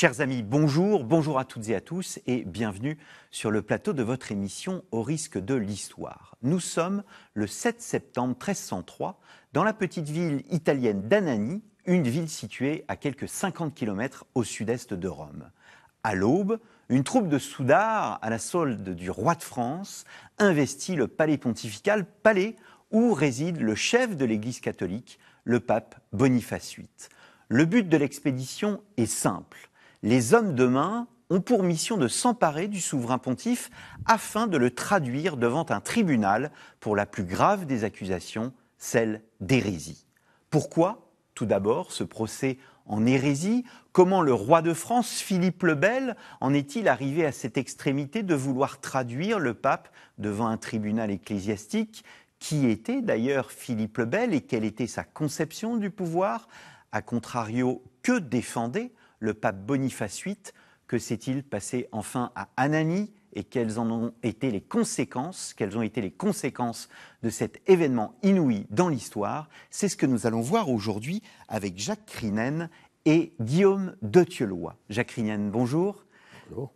Chers amis, bonjour, bonjour à toutes et à tous et bienvenue sur le plateau de votre émission Au risque de l'histoire. Nous sommes le 7 septembre 1303 dans la petite ville italienne d'Anani, une ville située à quelques 50 km au sud-est de Rome. À l'aube, une troupe de soudards à la solde du roi de France investit le palais pontifical, palais où réside le chef de l'Église catholique, le pape Boniface VIII. Le but de l'expédition est simple les hommes de main ont pour mission de s'emparer du souverain pontife afin de le traduire devant un tribunal pour la plus grave des accusations, celle d'hérésie. Pourquoi Tout d'abord, ce procès en hérésie, comment le roi de France, Philippe le Bel, en est-il arrivé à cette extrémité de vouloir traduire le pape devant un tribunal ecclésiastique Qui était d'ailleurs Philippe le Bel et quelle était sa conception du pouvoir A contrario, que défendait le pape Boniface VIII. Que s'est-il passé enfin à Ananie et quelles en ont été les conséquences, quelles ont été les conséquences de cet événement inouï dans l'histoire. C'est ce que nous allons voir aujourd'hui avec Jacques Crinen et Guillaume de Thieulois. Jacques Crinen, bonjour.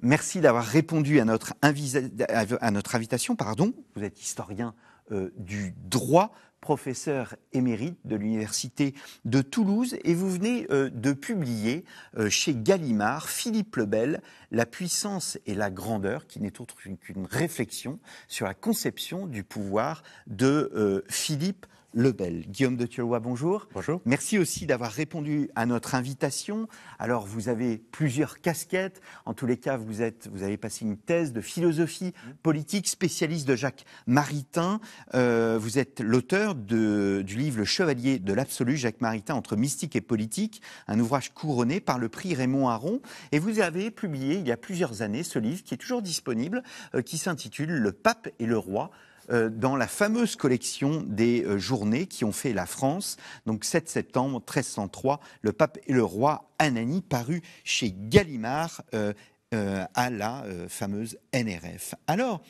Merci d'avoir répondu à notre, invitation. Pardon. Vous êtes historien euh, du droit professeur émérite de l'Université de Toulouse, et vous venez euh, de publier euh, chez Gallimard, Philippe Lebel, La puissance et la grandeur, qui n'est autre qu'une réflexion sur la conception du pouvoir de euh, Philippe Lebel. Guillaume de Thierrois, bonjour. Bonjour. Merci aussi d'avoir répondu à notre invitation. Alors, vous avez plusieurs casquettes. En tous les cas, vous, êtes, vous avez passé une thèse de philosophie mmh. politique, spécialiste de Jacques Maritain. Euh, vous êtes l'auteur du livre Le Chevalier de l'Absolu, Jacques Maritain, entre mystique et politique, un ouvrage couronné par le prix Raymond Aron. Et vous avez publié il y a plusieurs années ce livre qui est toujours disponible, euh, qui s'intitule Le Pape et le Roi euh, dans la fameuse collection des euh, journées qui ont fait la France. Donc 7 septembre 1303, le pape et le roi Anani paru chez Gallimard euh, à la fameuse NRF. Alors,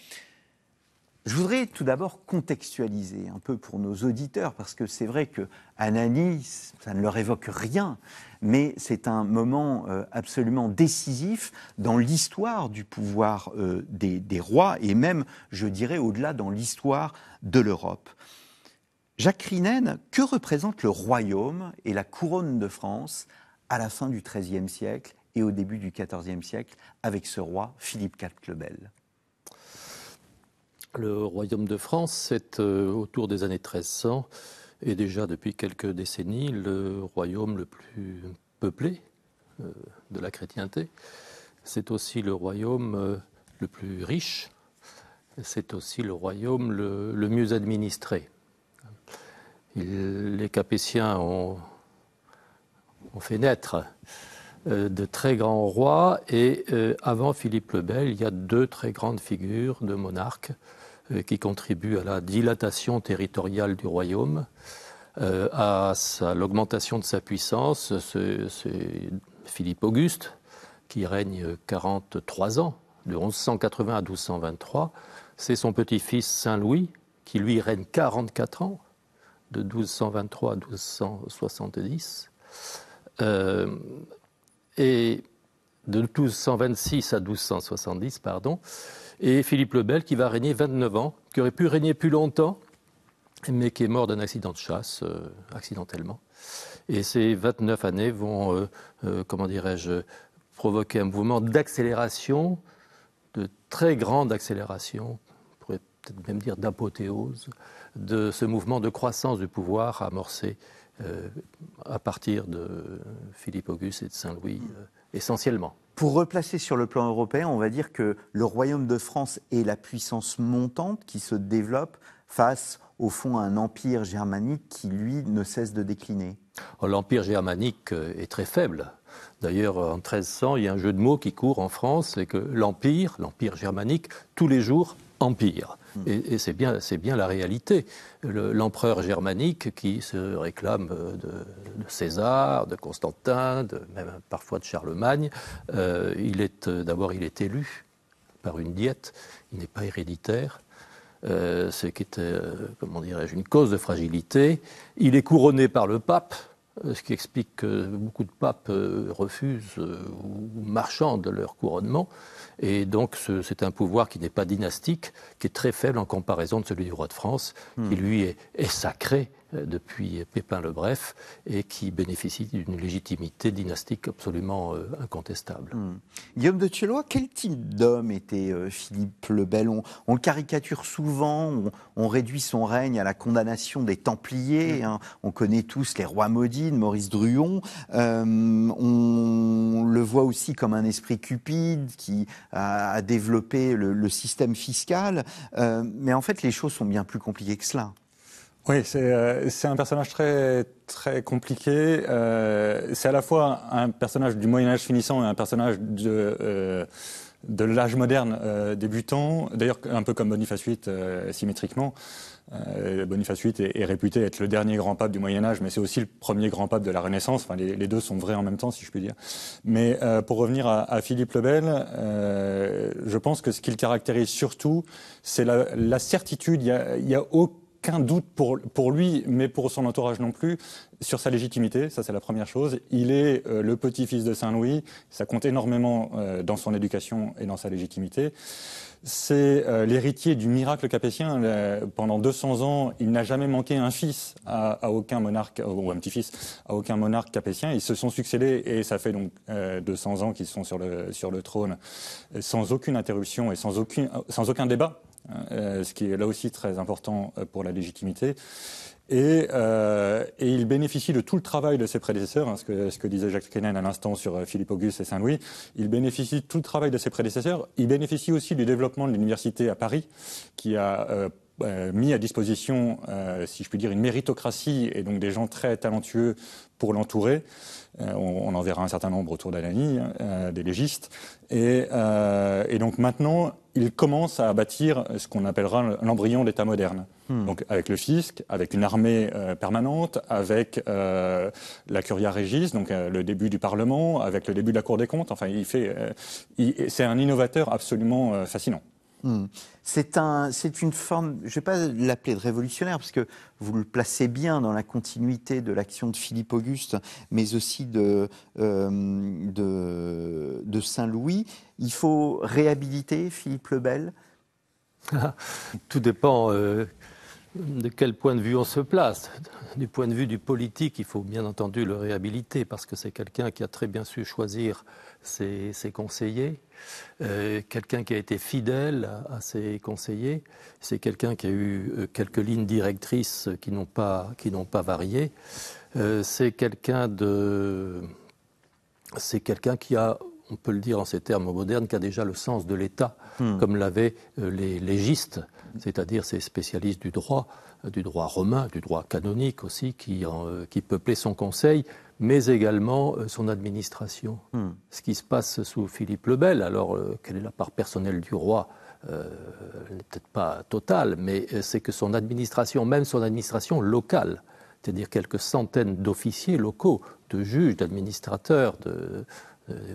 je voudrais tout d'abord contextualiser un peu pour nos auditeurs, parce que c'est vrai que Anani, ça ne leur évoque rien, mais c'est un moment euh, absolument décisif dans l'histoire du pouvoir euh, des, rois, et même, je dirais, au-delà dans l'histoire de l'Europe. Jacques Rinen, que représente le royaume et la couronne de France à la fin du XIIIe siècle et au début du XIVe siècle avec ce roi Philippe IV le Bel le royaume de France, c'est euh, autour des années 1300 et déjà depuis quelques décennies le royaume le plus peuplé euh, de la chrétienté. C'est aussi le royaume euh, le plus riche. C'est aussi le royaume le, mieux administré. les Capétiens ont, ont fait naître de très grands rois et avant Philippe le Bel, il y a deux très grandes figures de monarques euh, qui contribue à la dilatation territoriale du royaume, euh, à l'augmentation de sa puissance. C'est Philippe Auguste qui règne 43 ans, de 1180 à 1223. C'est son petit-fils Saint-Louis qui lui règne 44 ans, de 1223 à 1270. Euh, et de 1226 à 1270, pardon et Philippe Bel, qui va régner 29 ans, qui aurait pu régner plus longtemps, mais qui est mort d'un accident de chasse, euh, accidentellement. Et ces 29 années vont, euh, euh, comment dirais-je, provoquer un mouvement d'accélération, de très grande accélération, on pourrait peut-être même dire d'apothéose, de ce mouvement de croissance du pouvoir amorcé à partir de Philippe Auguste et de Saint-Louis essentiellement. Pour replacer sur le plan européen, on va dire que le Royaume de France est la puissance montante qui se développe face au fond à un empire germanique qui, lui, ne cesse de décliner oh, L'empire germanique euh, est très faible. D'ailleurs, en 1300, il y a un jeu de mots qui court en France, c'est que l'empire, l'empire germanique, tous les jours empire. Hmm. Et, c'est bien, bien, la réalité. L'empereur germanique qui se réclame euh, de, César, de Constantin, même parfois de Charlemagne, euh, il est euh, d'abord il est élu par une diète, il n'est pas héréditaire. ce qui était, comment dirais une cause de fragilité. Il est couronné par le pape, euh, ce qui explique que beaucoup de papes euh, refusent euh, ou marchandent leur couronnement. Et donc, c'est un pouvoir qui n'est pas dynastique, qui est très faible en comparaison de celui du roi de France, qui hmm. lui est sacré euh, depuis Pépin le Bref et qui bénéficie d'une légitimité dynastique absolument euh, incontestable. Hmm. Guillaume de Thiellois, quel type d'homme était euh, Philippe le Bel on, le caricature souvent, on, réduit son règne à la condamnation des Templiers, hmm. hein. on connaît tous les rois maudits de Maurice Druon, on le voit aussi comme un esprit cupide qui a, développé le, système fiscal, mais en fait les choses sont bien plus compliquées que cela. Oui, euh, c'est un personnage très, très compliqué. Euh, c'est à la fois un personnage du Moyen Âge finissant et un personnage de... Euh, de l'âge moderne débutant, d'ailleurs un peu comme Boniface VIII symétriquement. Euh, Boniface VIII est, réputé être le dernier grand pape du Moyen Âge, mais c'est aussi le premier grand pape de la Renaissance. Enfin, les, deux sont vrais en même temps, si je puis dire. Mais pour revenir à, Philippe Lebel, Bel, je pense que ce qu'il caractérise surtout, c'est la, certitude. Il n'y a, a aucun aucun doute pour, lui, mais pour son entourage non plus, sur sa légitimité. Ça, c'est la première chose. Il est euh, le petit-fils de Saint-Louis. Ça compte énormément euh, dans son éducation et dans sa légitimité. C'est euh, l'héritier du miracle capétien. pendant 200 ans, il n'a jamais manqué un fils à, aucun monarque, ou un petit-fils, à aucun monarque capétien. Ils se sont succédés et ça fait donc 200 ans qu'ils sont sur le, trône sans aucune interruption et sans aucun débat euh, ce qui est là aussi très important euh, pour la légitimité. Euh, et, il bénéficie de tout le travail de ses prédécesseurs, hein, ce, que, disait Jacques Kennan à l'instant sur Philippe Auguste et Saint-Louis. Il bénéficie de tout le travail de ses prédécesseurs. Il bénéficie aussi du développement de l'université à Paris, qui a mis à disposition, si je puis dire, une méritocratie et donc des gens très talentueux pour l'entourer. Euh, on, en verra un certain nombre autour d'Alani, hein, euh, des légistes. Euh, et, donc maintenant, il commence à bâtir ce qu'on appellera l'embryon d'État moderne. Hmm. Donc avec le fisc, avec une armée permanente, avec la curia regis, donc le début du Parlement, avec le début de la Cour des comptes. Enfin, il fait, c'est un innovateur absolument fascinant. Hmm. C'est un, une forme, je ne vais pas l'appeler de révolutionnaire, parce que vous le placez bien dans la continuité de l'action de Philippe Auguste, mais aussi de, euh, de, Saint-Louis. Il faut réhabiliter Philippe le Bel Tout dépend euh, de quel point de vue on se place. Du point de vue du politique, il faut bien entendu le réhabiliter, parce que c'est quelqu'un qui a très bien su choisir ses, conseillers. Euh, quelqu'un qui a été fidèle à, ses conseillers, c'est quelqu'un qui a eu euh, quelques lignes directrices qui n'ont pas, varié. Euh, c'est quelqu'un de, c'est quelqu'un qui a on peut le dire en ces termes modernes, qui a déjà le sens de l'État, hmm. comme l'avaient les légistes, c'est-à-dire ces spécialistes du droit, du droit romain, du droit canonique aussi, qui, euh, peuplait son conseil, mais également euh, son administration. Hmm. Ce qui se passe sous Philippe le Bel, alors euh, quelle est la part personnelle du roi n'est peut-être pas totale, mais c'est que son administration, même son administration locale, c'est-à-dire quelques centaines d'officiers locaux, de juges, d'administrateurs, de, euh,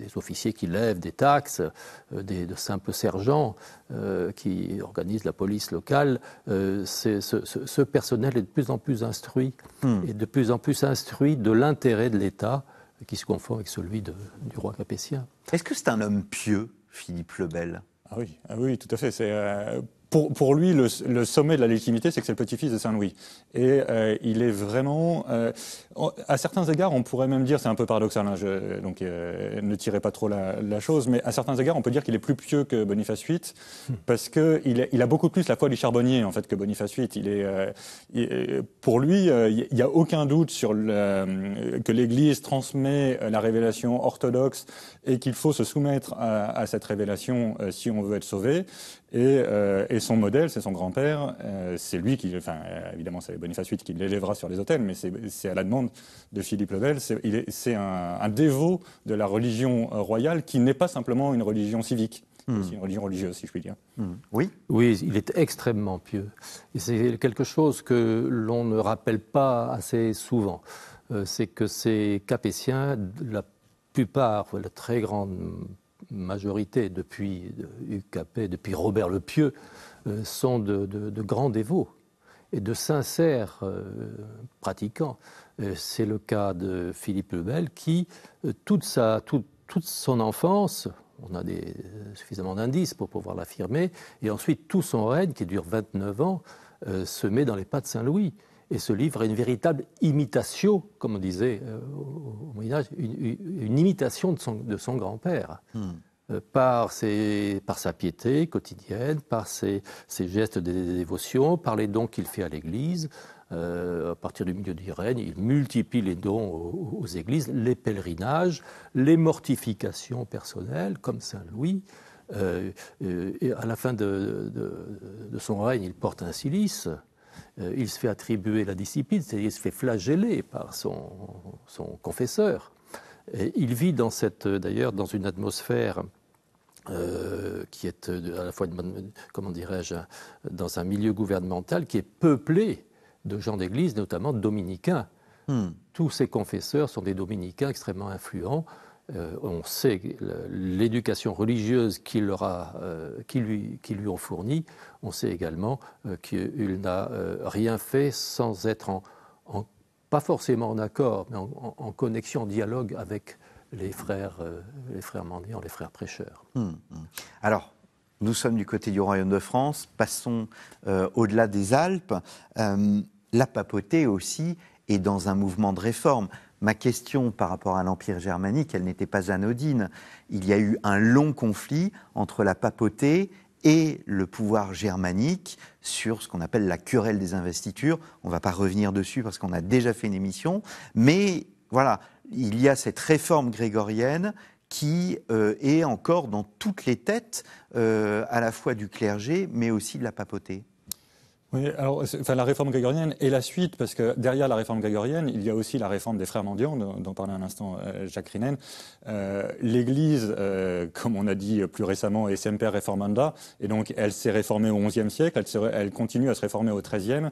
des, officiers qui lèvent des taxes, euh, des, de simples sergents euh, qui organisent la police locale, ce, personnel est de plus en plus instruit, hmm. et de plus en plus instruit de l'intérêt de l'État qui se confond avec celui du roi capétien. Est-ce que c'est un homme pieux, Philippe Lebel ah oui, ah oui, tout à fait. C'est pour, lui, le, sommet de la légitimité, c'est que c'est le petit-fils de Saint-Louis. Et euh, il est vraiment... Euh, à certains égards, on pourrait même dire, c'est un peu paradoxal, hein, donc euh, ne tirez pas trop la, chose, mais à certains égards, on peut dire qu'il est plus pieux que Boniface VIII, hmm. parce qu'il a, beaucoup plus la foi du charbonnier, en fait, que Boniface VIII. pour lui, il n'y a aucun doute sur que l'Église transmet la révélation orthodoxe et qu'il faut se soumettre à cette révélation si on veut être sauvé. Euh, et, son modèle, c'est son grand-père. Euh, c'est lui qui, enfin, euh, évidemment, c'est Boniface VIII qui l'élèvera sur les hôtels, mais c'est à la demande de Philippe le Bel. C'est un, dévot de la religion royale qui n'est pas simplement une religion civique. C'est hmm. une religion religieuse, si je puis dire. Hmm. Oui Oui, il est extrêmement pieux. Et c'est quelque chose que l'on ne rappelle pas assez souvent. c'est que ces Capétiens, la plupart, la très grande majorité depuis UKP, euh, depuis Robert le Pieux, euh, sont de, grands dévots et de sincères euh, pratiquants. C'est le cas de Philippe Lebel qui, toute, sa, toute, son enfance, on a suffisamment d'indices pour pouvoir l'affirmer, et ensuite tout son règne, qui dure 29 ans, se met dans les pas de Saint-Louis. Et ce livre est une véritable imitation, comme on disait euh, au, Moyen-Âge, une, imitation de son, de son grand-père. Hmm. Euh, par, par sa piété quotidienne, par ses, gestes de dévotion, par les dons qu'il fait à l'Église. Euh, à partir du milieu du règne, il multiplie les dons aux, églises, les pèlerinages, les mortifications personnelles, comme Saint Louis. et à la fin de, de son règne, il porte un cilice. Euh, il se fait attribuer la discipline, c'est-à-dire il se fait flageller par son, confesseur. il vit dans cette, euh, d'ailleurs dans une atmosphère euh, qui est à la fois, comment dirais-je, dans un milieu gouvernemental qui est peuplé de gens d'église, notamment dominicains. Hmm. Tous ces confesseurs sont des dominicains extrêmement influents euh, on sait l'éducation religieuse qu'ils euh, qui lui, ont fournie, on sait également euh, qu'il n'a rien fait sans être pas forcément en accord, mais en, connexion, en dialogue avec les frères, les frères mendiants, les frères prêcheurs. Hum, hum. Alors, nous sommes du côté du Royaume de France, passons au-delà des Alpes. la papauté aussi est dans un mouvement de réforme ma question par rapport à l'Empire germanique, elle n'était pas anodine. Il y a eu un long conflit entre la papauté et le pouvoir germanique sur ce qu'on appelle la querelle des investitures. On ne va pas revenir dessus parce qu'on a déjà fait une émission, mais voilà, il y a cette réforme grégorienne qui euh, est encore dans toutes les têtes, euh, à la fois du clergé, mais aussi de la papauté enfin, la réforme grégorienne et la suite, parce que derrière la réforme grégorienne, il y a aussi la réforme des frères mendiants, dont, parlait un instant euh, Jacques Rinen. Euh, L'Église, euh, comme on a dit plus récemment, est semper reformanda, et donc elle s'est réformée au XIe siècle, elle, elle, continue à se réformer au XIIIe,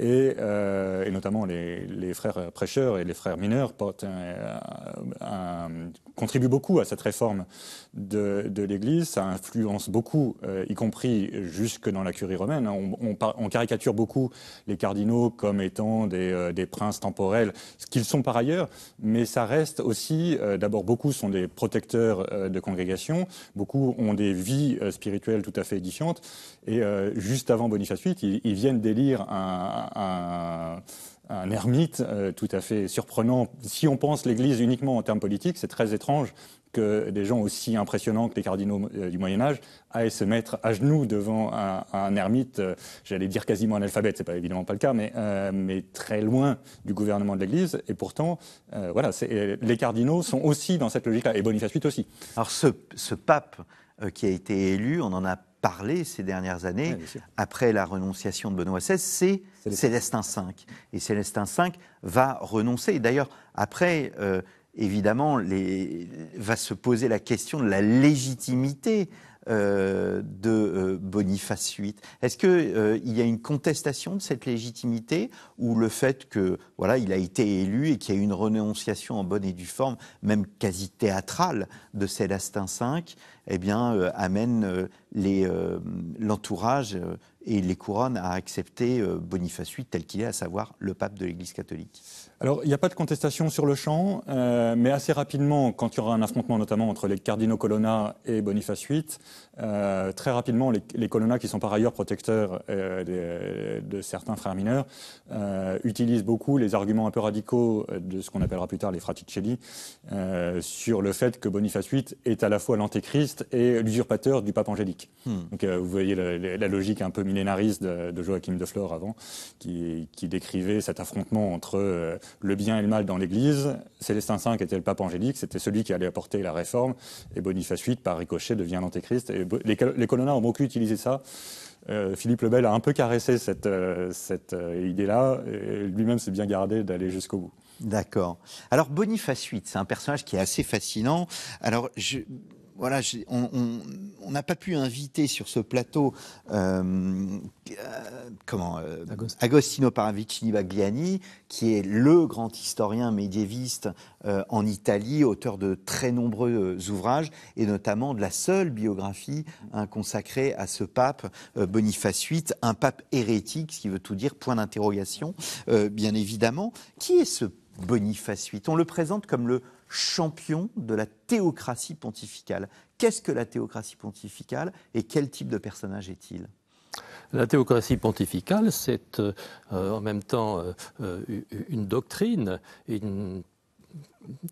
euh, et, notamment les, frères prêcheurs et les frères mineurs euh, contribuent beaucoup à cette réforme de, l'Église. Ça influence beaucoup, euh, y compris jusque dans la curie romaine. On, caricature beaucoup les cardinaux comme étant des, princes temporels, ce qu'ils sont par ailleurs, mais ça reste aussi, d'abord beaucoup sont des protecteurs de congrégations, beaucoup ont des vies spirituelles tout à fait édifiantes. Et juste avant Boniface VIII, ils viennent d'élire un un, ermite euh, tout à fait surprenant. Si on pense l'Église uniquement en termes politiques, c'est très étrange que des gens aussi impressionnants que les cardinaux euh, du Moyen Âge aillent se mettre à genoux devant un, ermite, euh, j'allais dire quasiment analphabète, c'est pas évidemment pas le cas, mais, très loin du gouvernement de l'Église. Et pourtant, voilà, les cardinaux sont aussi dans cette logique-là, et Boniface VIII aussi. Alors ce, ce pape qui a été élu, on en a parlé ces dernières années, après la renonciation de Benoît XVI, c'est Célestin V. Et Célestin V va renoncer. D'ailleurs, après, euh, évidemment, les... va se poser la question de la légitimité euh, de euh, Boniface VIII. Est-ce qu'il euh, y a une contestation de cette légitimité ou le fait que voilà, il a été élu et qu'il y a eu une renonciation en bonne et due forme, même quasi théâtrale, de Célestin V, eh bien, amène l'entourage et les couronnes à accepter Boniface VIII tel qu'il est, à savoir le pape de l'Église catholique alors, il n'y a pas de contestation sur le champ, euh, mais assez rapidement, quand il y aura un affrontement notamment entre les cardinaux Colonna et Boniface VIII, euh, très rapidement, les, les, qui sont par ailleurs protecteurs euh, de, certains frères mineurs, euh, utilisent beaucoup les arguments un peu radicaux de ce qu'on appellera plus tard les fraticelli, sur le fait que Boniface VIII est à la fois l'antéchrist et l'usurpateur du pape angélique. Hmm. Donc vous voyez la, logique un peu millénariste de, Joachim de Flore avant, qui, décrivait cet affrontement entre le bien et le mal dans l'Église. Célestin V était le pape angélique, c'était celui qui allait apporter la réforme, et Boniface VIII, par ricochet, devient l'antéchrist. Et les, les ont beaucoup utilisé ça. Euh, Philippe Lebel a un peu caressé cette, euh, cette euh, idée-là. Lui-même s'est bien gardé d'aller jusqu'au bout. D'accord. Alors Boniface VIII, c'est un personnage qui est assez fascinant. Alors je, voilà, on n'a pas pu inviter sur ce plateau euh, euh, comment euh, Agostino Paravicini Bagliani, qui est le grand historien médiéviste en Italie, auteur de très nombreux ouvrages et notamment de la seule biographie hein, consacrée à ce pape Boniface VIII, un pape hérétique, ce qui veut tout dire point d'interrogation, bien évidemment. Qui est ce Boniface VIII On le présente comme le champion de la théocratie pontificale. Qu'est-ce que la théocratie pontificale et quel type de personnage est-il la théocratie pontificale, c'est euh, euh, en même temps euh, une doctrine,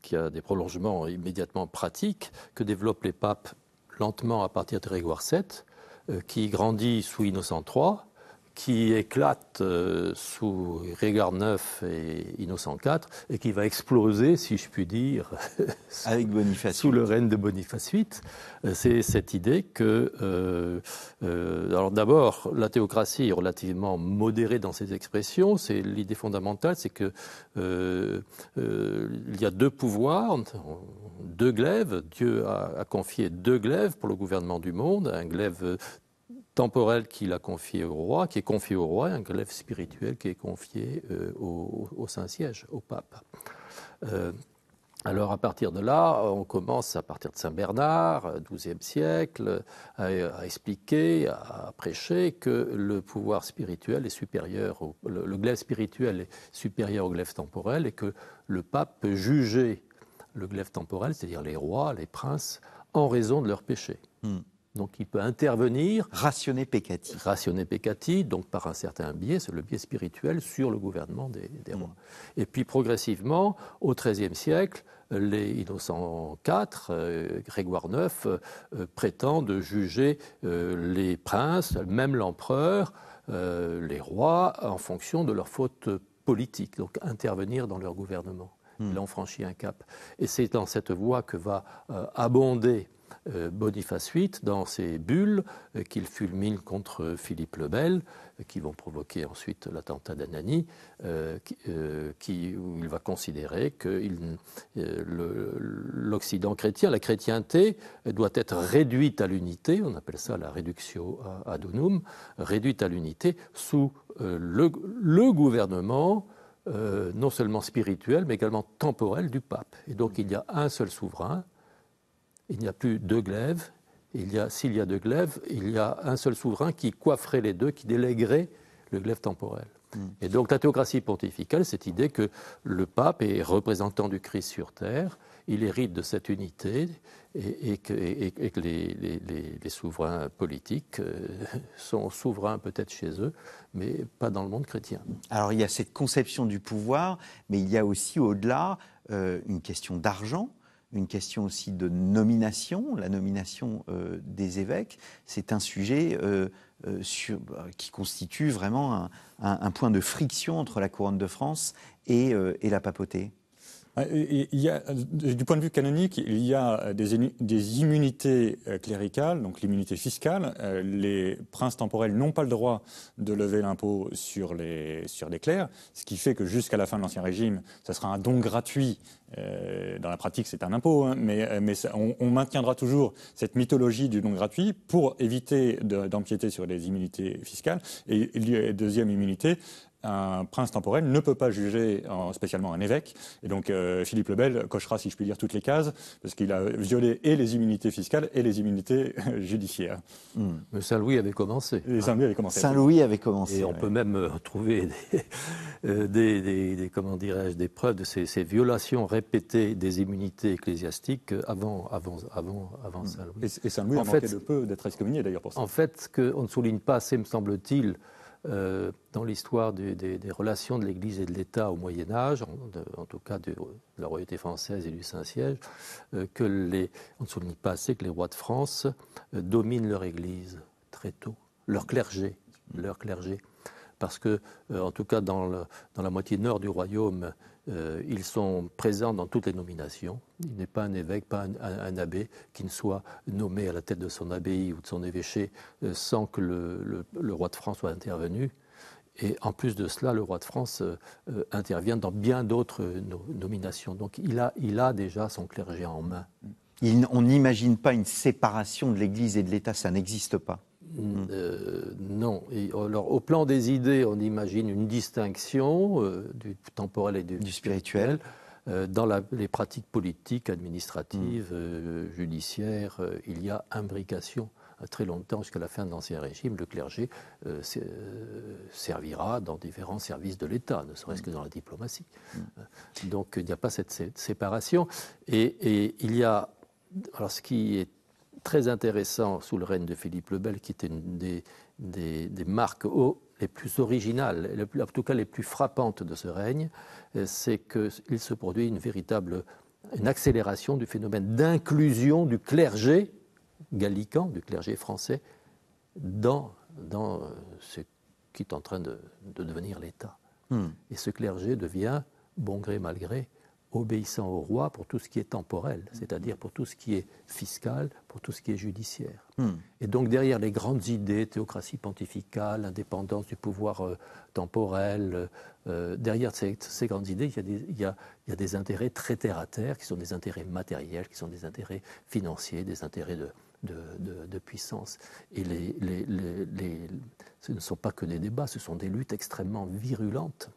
qui a des prolongements immédiatement pratiques, que développent les papes lentement à partir de Grégoire VII, qui grandit sous Innocent III, qui éclate euh, sous Régard 9 et Innocent IV et qui va exploser, si je puis dire, sous, Avec Boniface le règne de Boniface VIII. Euh, c'est cette idée que, euh, alors d'abord, la théocratie est relativement modérée dans ses expressions. C'est l'idée fondamentale, c'est que il y a deux pouvoirs, deux glaives. Dieu a, a confié deux glaives pour le gouvernement du monde, un glaive Temporel qu'il a confié au roi, qui est confié au roi, et un glaive spirituel qui est confié euh, au, Saint-Siège, au pape. Euh, alors à partir de là, on commence à partir de Saint Bernard, XIIe euh, siècle, à, expliquer, à, prêcher que le pouvoir spirituel est supérieur, au, le, glaive spirituel est supérieur au glaive temporel et que le pape peut juger le glaive temporel, c'est-à-dire les rois, les princes, en raison de leurs péchés. Hmm. Donc il peut intervenir. Rationner Pécati. Rationner Pécati, donc par un certain biais, c'est le biais spirituel sur le gouvernement des, rois. Mm. Et puis progressivement, au XIIIe siècle, les Innocents IV, euh, Grégoire IX, euh, prétendent juger euh, les princes, même l'empereur, les rois, en fonction de leurs fautes politiques, donc intervenir dans leur gouvernement. Il mm. Ils ont franchi un cap. Et c'est dans cette voie que va abonder euh, Boniface VIII dans ses bulles euh, qu'il fulmine contre Philippe le Bel, euh, qui vont provoquer ensuite l'attentat d'Anani, où il va considérer que l'Occident chrétien, la chrétienté, doit être réduite à l'unité, on appelle ça la réduction ad unum, réduite à l'unité sous le, gouvernement non seulement spirituel, mais également temporel du pape. Et donc il y a un seul souverain, il n'y a plus deux glaives. s'il y a deux glaives, il y a un seul souverain qui coifferait les deux, qui délèguerait le glaive temporel. Hmm. Et donc la théocratie pontificale, cette idée que le pape est représentant du Christ sur terre, il hérite de cette unité et, que, les, souverains politiques euh, sont souverains peut-être chez eux, mais pas dans le monde chrétien. Alors il y a cette conception du pouvoir, mais il y a aussi au-delà euh, une question d'argent une question aussi de nomination, la nomination euh, des évêques. C'est un sujet euh, euh, bah, qui constitue vraiment un, point de friction entre la couronne de France et la papauté. Ah, il y a, euh, du point de vue canonique, il y a euh, des, immunités euh, cléricales, donc l'immunité fiscale. Les princes temporels n'ont pas le droit de lever l'impôt sur les, sur clercs, ce qui fait que jusqu'à la fin de l'Ancien Régime, ça sera un don gratuit. Dans la pratique, c'est un impôt, hein, mais, on, maintiendra toujours cette mythologie du don gratuit pour éviter d'empiéter sur les immunités fiscales. Et, et deuxième immunité, un prince temporel ne peut pas juger spécialement un évêque. Et donc euh, Philippe le Bel cochera, si je puis dire, toutes les cases, parce qu'il a violé et les immunités fiscales et les immunités euh, judiciaires. Hmm. Mais Saint-Louis avait commencé. Hein. Et Saint-Louis avait commencé. Saint-Louis avait commencé. Et on peut même euh, trouver des, comment dirais-je, des preuves de ces, violations répétées des immunités ecclésiastiques avant, hmm. Saint-Louis. Et, Saint-Louis a manqué de peu d'être excommunié d'ailleurs pour ça. En fait, ce qu'on ne souligne pas assez, me semble-t-il, euh, dans l'histoire des, relations de l'Église et de l'État au Moyen Âge, en, tout cas de, la royauté française et du Saint-Siège, euh, que les, on ne souligne pas assez que les rois de France euh, dominent leur Église très tôt, leur clergé, leur clergé, parce que en tout cas dans la moitié nord du royaume euh, ils sont présents dans toutes les nominations. Il n'est pas un évêque, pas un, abbé qui ne soit nommé à la tête de son abbaye ou de son évêché euh, sans que le, roi de France soit intervenu. Et en plus de cela, le roi de France euh, intervient dans bien d'autres nominations. Donc il a, il a déjà son clergé en main. Il, on n'imagine pas une séparation de l'Église et de l'État, ça n'existe pas. Mm. Euh, non. alors, au plan des idées, on imagine une distinction euh, du temporel et du, spirituel euh, dans les pratiques politiques, administratives, mm. judiciaires. il y a imbrication. Très longtemps, jusqu'à la fin de l'Ancien Régime, le clergé servira dans différents services de l'État, ne serait-ce que mm. dans la diplomatie. Donc il n'y a pas cette, séparation. Et, et il y a alors, ce qui est très intéressant sous le règne de Philippe le Bel, qui était une des, des, marques les plus originales, en tout cas les plus frappantes de ce règne, euh, c'est qu'il se produit une véritable une accélération du phénomène d'inclusion du clergé gallican, du clergé français, dans, dans euh, ce qui est en train de, devenir l'État. Hmm. Et ce clergé devient, bon gré mal gré, obéissant au roi pour tout ce qui est temporel, c'est-à-dire pour tout ce qui est fiscal, pour tout ce qui est judiciaire. Hmm. Et donc derrière les grandes idées, théocratie pontificale, indépendance du pouvoir euh, temporel, euh, euh, derrière ces, grandes idées, il y, a des, intérêts très terre-à-terre, qui sont des intérêts matériels, qui sont des intérêts financiers, des intérêts de, puissance. Et ce ne sont pas que des débats, ce sont des luttes extrêmement virulentes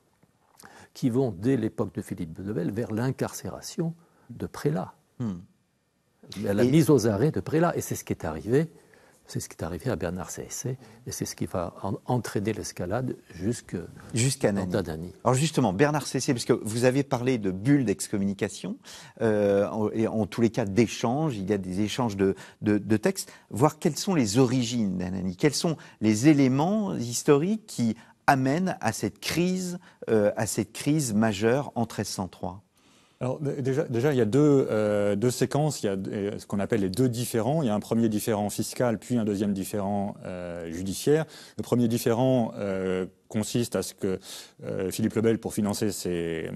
qui vont, dès l'époque de Philippe Belleville vers l'incarcération de prélats, hmm. la mise aux arrêts de prélats. Et c'est ce qui est arrivé. C'est ce qui est arrivé à Bernard Cessé. et c'est ce qui va entraîner l'escalade jusqu'à Jusqu Alors justement, Bernard Cessé, parce que vous avez parlé de bulles d'excommunication, euh, et en tous les cas d'échanges, il y a des échanges de, de, textes, voir quelles sont les origines d'Anani, quels sont les éléments historiques qui amène à cette crise, euh, à cette crise majeure en 1303 alors déjà, déjà, il y a deux, euh, séquences, il y euh, ce qu'on appelle les deux différents. Il y a un premier différent fiscal, puis un deuxième différent judiciaire. Le premier différent consiste à ce que euh, Philippe Lebel, pour financer ses,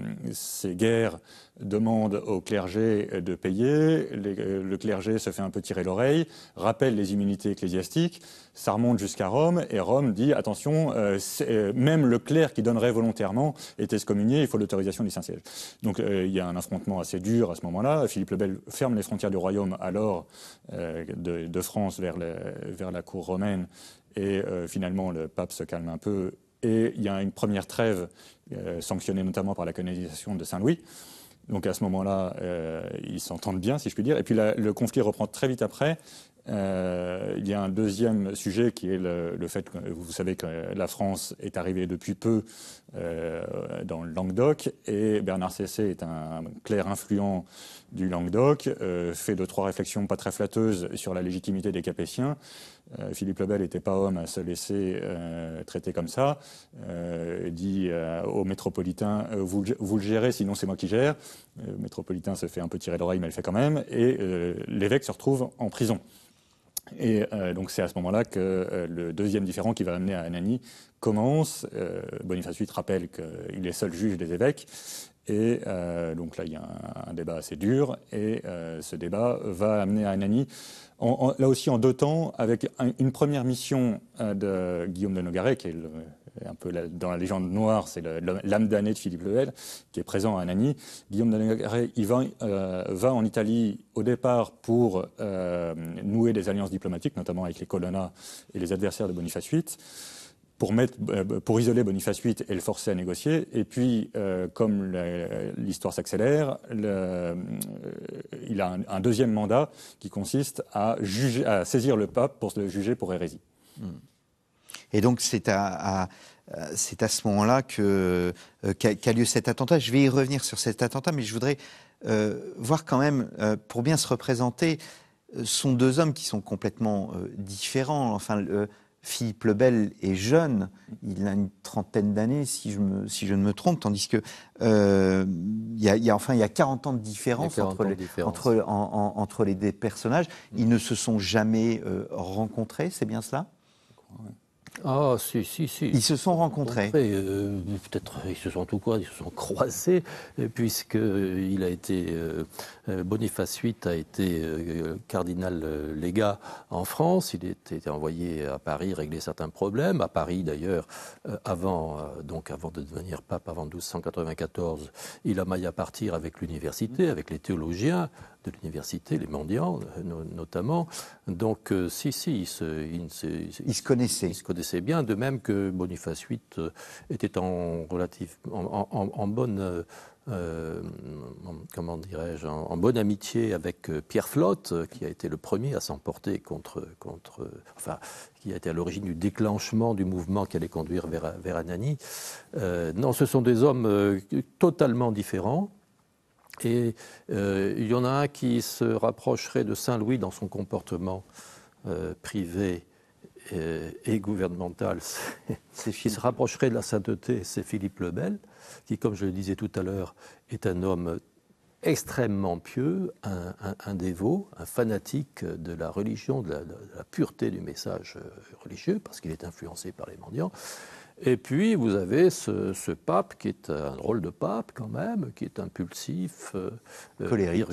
guerres, demande au clergé de payer. Euh, le clergé se fait un peu tirer l'oreille, rappelle les immunités ecclésiastiques, ça remonte jusqu'à Rome, et Rome dit attention, euh, même le clerc qui donnerait volontairement est excommunié, il faut l'autorisation du Saint-Siège. Donc il y a un affrontement assez dur à ce moment-là. Philippe le Bel ferme les frontières du royaume alors de, France vers, vers la cour romaine, et finalement le pape se calme un peu et il y a une première trêve euh, sanctionnée notamment par la canonisation de Saint-Louis. Donc à ce moment-là, euh, ils s'entendent bien, si je puis dire. Et puis le conflit reprend très vite après. Euh, il y a un deuxième sujet qui est le, fait que vous savez que la France est arrivée depuis peu dans le Languedoc et Bernard Cessé est un clair influent du Languedoc, fait de trois réflexions pas très flatteuses sur la légitimité des Capétiens euh, Philippe Lebel n'était pas homme à se laisser euh, traiter comme ça, euh, dit au métropolitain vous, le gérez, sinon c'est moi qui gère. Le métropolitain se fait un peu tirer l'oreille, mais le fait quand même, et l'évêque se retrouve en prison. Et donc c'est à ce moment-là que le deuxième différent qui va amener à Anani commence. Boniface VIII rappelle qu'il est seul juge des évêques et euh, donc là, il y a un, débat assez dur, et euh, ce débat va amener à Anani, là aussi en deux temps, avec une première mission euh, de Guillaume de Nogaret, qui est un peu dans la légende noire, c'est l'âme d'année de Philippe Le Leuel qui est présent à Anani. Guillaume de Nogaret il va, euh, va, en Italie au départ pour euh, nouer des alliances diplomatiques, notamment avec les Colonna et les adversaires de Boniface VIII pour, mettre, euh, pour isoler Boniface VIII et le forcer à négocier. Et puis, euh, comme l'histoire s'accélère, euh, il a un, deuxième mandat qui consiste à, juger, à saisir le pape pour le juger pour hérésie. Hmm. Et donc, c'est à, c'est à ce moment-là que qu'a lieu cet attentat. Je vais y revenir sur cet attentat, mais je voudrais voir quand même, pour bien se représenter, sont deux hommes qui sont complètement différents. Enfin, Philippe Lebel est jeune, il a une trentaine d'années, si, je si je ne me trompe, tandis que euh, y a, enfin, il y a 40 ans de différence, entre, les, Entre, entre les deux personnages. Mm. Ils ne se sont jamais euh, rencontrés, c'est bien cela ah, si, si, si. Ils se sont rencontrés. Euh, peut-être ils se sont tout quoi, ils se sont croisés, puisqu'il euh, a été euh, Boniface VIII a été euh, cardinal euh, légat en France. Il était envoyé à Paris régler certains problèmes. À Paris, d'ailleurs, avant, donc avant de devenir pape, avant 1294, il a maillé à partir avec l'université, avec les théologiens de l'université, les mendiants notamment. Donc, si, si, ils se, connaissait bien, de même que Boniface VIII était en, relative, en bonne euh, comment dirais-je, en, bonne amitié avec euh, Pierre Flotte, euh, qui a été le premier à s'emporter contre, enfin, qui a été à l'origine du déclenchement du mouvement qui allait conduire vers, vers Anani. non, ce sont des hommes totalement différents. Et il y en a un qui se rapprocherait de Saint-Louis dans son comportement privé et, et gouvernemental, qui se rapprocherait de la sainteté, c'est Philippe Lebel qui, comme je le disais tout à l'heure, est un homme extrêmement pieux, un, dévot, un fanatique de la religion, de la pureté du message euh, religieux, parce qu'il est influencé par les mendiants, et puis, vous avez ce, pape qui est un drôle de pape quand même, qui est impulsif, euh, euh, colérique.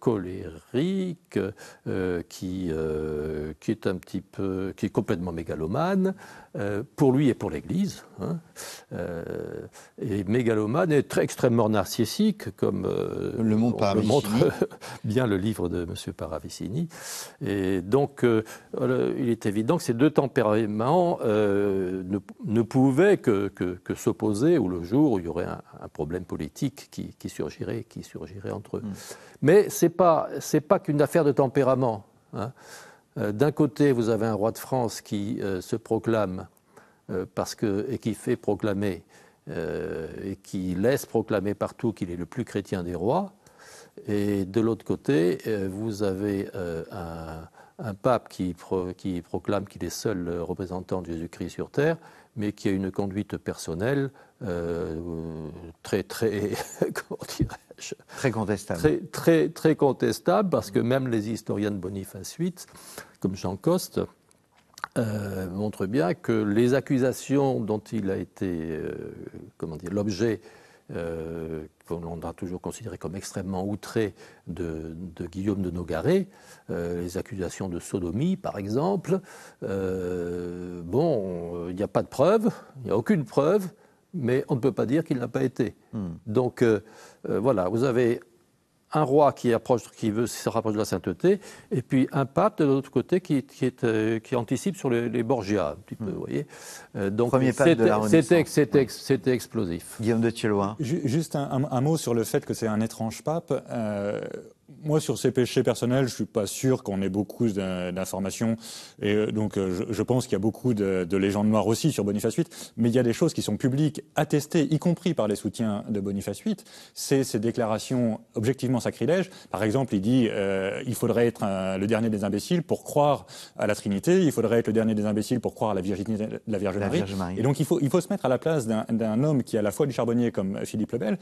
colérique, euh, qui, qui est un petit peu, qui est complètement mégalomane, pour lui et pour l'Église. Hein. et mégalomane est très, extrêmement narcissique, comme le, montre bien le livre de M. Paravicini. Et donc, il est évident que ces deux tempéraments ne, ne pouvait que, s'opposer, ou le jour où il y aurait un, problème politique qui, surgirait, qui surgirait entre eux. Hmm. Mais ce n'est pas, pas qu'une affaire de tempérament. Hein. Euh, d'un côté, vous avez un roi de France qui euh, se proclame euh, parce que, et qui fait proclamer et qui laisse proclamer partout qu'il est le plus chrétien des rois. Et de l'autre côté, vous avez un, pape qui, qui proclame qu'il est seul représentant de Jésus-Christ sur terre mais qui a une conduite personnelle euh, très, très, comment dirais-je Très contestable. Très, très, très, contestable, parce que même les historiens de Boniface VIII, comme Jean Coste, euh, montrent bien que les accusations dont il a été, euh, comment dire, l'objet euh, qu'on a toujours considéré comme extrêmement outré de, Guillaume de Nogaret, euh, les accusations de sodomie par exemple. Euh, bon, il n'y a pas de preuve, il n'y a aucune preuve, mais on ne peut pas dire qu'il n'a pas été. Hmm. Donc voilà, vous avez un roi qui, approche, qui veut, se rapproche de la sainteté, et puis un pape de l'autre côté qui, qui, est, euh, qui, anticipe sur les, Borgias. Borgia, un petit peu, hmm. vous voyez. donc c'était explosif. Guillaume de Thiellois. Juste un, mot sur le fait que c'est un étrange pape. Euh, moi, sur ces péchés personnels, je suis pas sûr qu'on ait beaucoup d'informations. Et euh, donc, euh, je, pense qu'il y a beaucoup de, légendes noires aussi sur Boniface VIII. Mais il y a des choses qui sont publiques, attestées, y compris par les soutiens de Boniface VIII. C'est ces déclarations objectivement sacrilèges. Par exemple, il dit euh, il faudrait être le dernier des imbéciles pour croire à la Trinité. Il faudrait être le dernier des imbéciles pour croire à la, virginité, la Vierge, la Marie. Et donc, il faut, se mettre à la place d'un homme qui a la foi du charbonnier comme Philippe Lebel,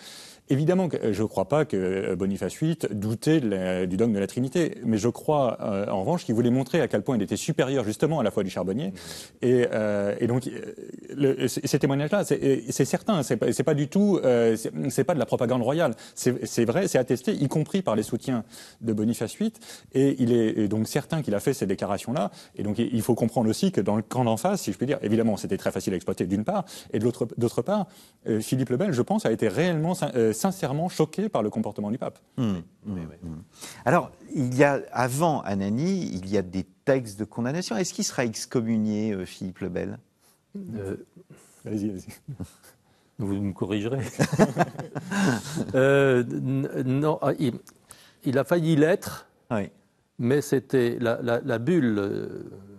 Évidemment, je ne crois pas que Boniface VIII doutait du dogme de la Trinité. Mais je crois, euh, en revanche, qu'il voulait montrer à quel point il était supérieur, justement, à la foi du charbonnier. Mmh. Euh, et, donc, euh, ces témoignages-là, c'est certain. C'est pas, du tout, c'est pas de la propagande royale. C'est vrai, c'est attesté, y compris par les soutiens de Boniface VIII. Et il est donc certain qu'il a fait ces déclarations-là. Et donc, il faut comprendre aussi que dans le camp d'en face, si je puis dire, évidemment, c'était très facile à exploiter d'une part, et d'autre part, Philippe le Bel, je pense, a été réellement, sincèrement choqué par le comportement du pape. Mmh. Mm. Alors, il y a, avant Anani, il y a des textes de condamnation. Est-ce qu'il sera excommunié, euh, Philippe Lebel y euh, vas-y. y Vous me corrigerez. Euh, non, ah, il, a failli l'être, mais c'était la, la, bulle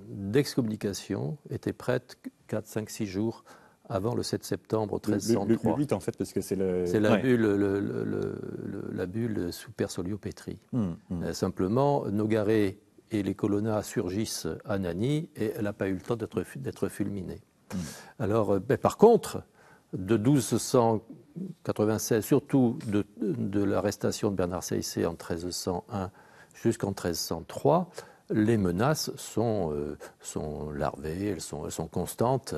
d'excommunication était prête 4, 5, 6 jours avant le 7 septembre 1303. Le, 8 en fait, parce que c'est C'est la, bulle, le, la bulle sous Persolio-Petri. Hum, hum. euh, simplement, Nogaré et les colonnats surgissent à Nani et elle n'a pas eu le temps d'être fulminée. Hum. Alors, euh, ben, par contre, de 1296, surtout de, l'arrestation de Bernard Seyssé en 1301 jusqu'en 1303, les menaces sont, euh, sont larvées, elles sont, elles sont constantes.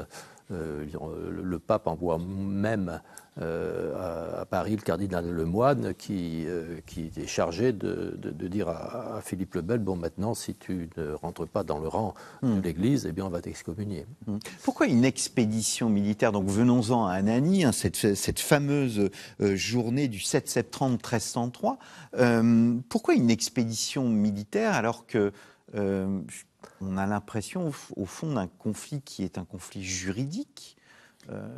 Euh, euh, le pape envoie même euh, à Paris le cardinal Lemoine qui, est qui chargé de, de, dire à, Philippe le Bel Bon, maintenant, si tu ne rentres pas dans le rang de hmm. l'Église, eh bien, on va t'excommunier. Hmm. Pourquoi une expédition militaire Donc, venons-en à Anani, hein, cette, fameuse journée du 7 septembre 1303. pourquoi une expédition militaire alors que on a l'impression, au, fond, d'un conflit qui est un conflit juridique. Euh,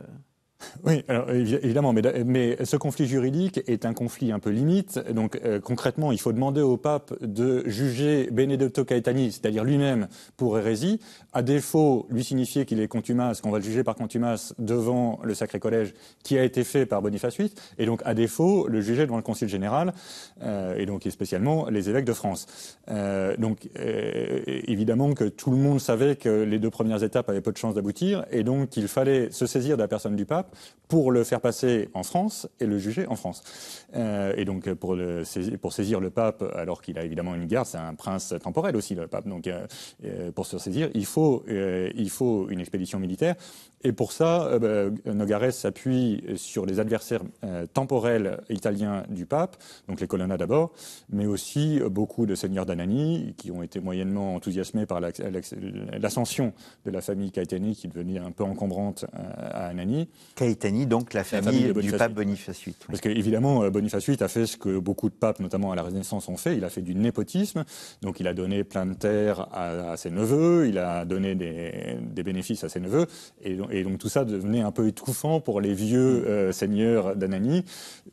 oui, alors, évidemment, mais, ce conflit juridique est un conflit un peu limite. Donc euh, concrètement, il faut demander au pape de juger Benedetto Caetani, c'est-à-dire lui-même, pour hérésie. À défaut, lui signifier qu'il est contumace, qu'on va le juger par contumace devant le Sacré Collège, qui a été fait par Boniface VIII. Et donc à défaut, le juger devant le Concile général, euh, et donc spécialement les évêques de France. Euh, donc évidemment que tout le monde savait que les deux premières étapes avaient peu de chances d'aboutir, et donc qu'il fallait se saisir de la personne du pape pour le faire passer en France et le juger en France. Euh, et donc euh, pour, saisir, pour saisir le pape, alors qu'il a évidemment une garde, c'est un prince temporel aussi le pape. Donc euh, pour se saisir, il faut, il faut une expédition militaire. Et pour ça, euh, bah, Nogares s'appuie sur les adversaires euh, temporels italiens du pape, donc les Colonna d'abord, mais aussi euh, beaucoup de seigneurs d'Anani, qui ont été moyennement enthousiasmés par l'ascension de la famille Caetani, qui devenait un peu encombrante euh, à Anani. Caetani, donc la famille, du pape Boniface VIII. Parce qu'évidemment, Boniface VIII a fait ce que beaucoup de papes, notamment à la Renaissance, ont fait. Il a fait du népotisme, donc il a donné plein de terres à, ses neveux, il a donné des, bénéfices à ses neveux, et, et et donc tout ça devenait un peu étouffant pour les vieux mm. euh, seigneurs d'Anani.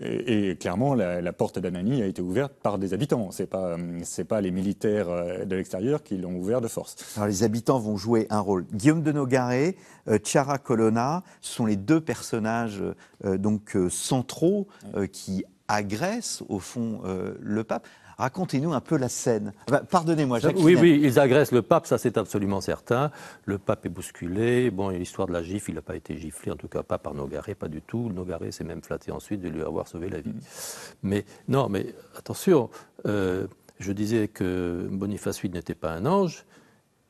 Et, clairement, la, porte d'Anani a été ouverte par des habitants. Ce n'est pas, euh, pas les militaires euh, de l'extérieur qui l'ont ouvert de force. Alors les habitants vont jouer un rôle. Guillaume de Nogaret, Chiara Colonna, ce sont les deux personnages donc centraux qui agressent au fond le pape. Racontez-nous un peu la scène. Pardonnez-moi, Jacques. Oui, oui, ils agressent le pape, ça c'est absolument certain. Le pape est bousculé. Bon, l'histoire de la gifle, il n'a pas été giflé, en tout cas pas par Nogaret, pas du tout. Nogaré s'est même flatté ensuite de lui avoir sauvé la vie. Mm. Mais non, mais attention, euh, je disais que Boniface VIII n'était pas un ange.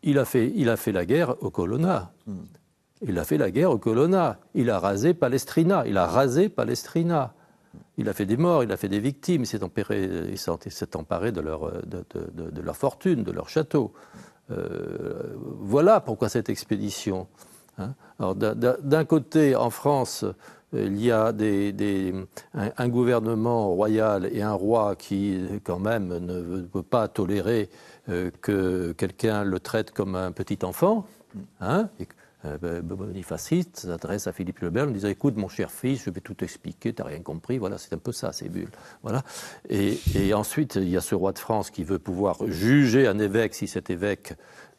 Il a fait, il a fait la guerre au Colonna. Mm. Il a fait la guerre au Colonna. Il a rasé Palestrina. Il a rasé Palestrina. Il a fait des morts, il a fait des victimes, il s'est emparé, emparé, de, leur, de, leur fortune, de leur château. Euh, voilà pourquoi cette expédition. Hein. d'un côté, en France, il y a des, un, gouvernement royal et un roi qui, quand même, ne peut pas tolérer euh, que quelqu'un le traite comme un petit enfant. Hein euh, Bonifaciste ben, ben, s'adresse à Philippe le Bel en disant Écoute, mon cher fils, je vais tout expliquer, t'as rien compris. Voilà, c'est un peu ça, ces bulles. Voilà. Et, ensuite, il y a ce roi de France qui veut pouvoir juger un évêque si cet évêque,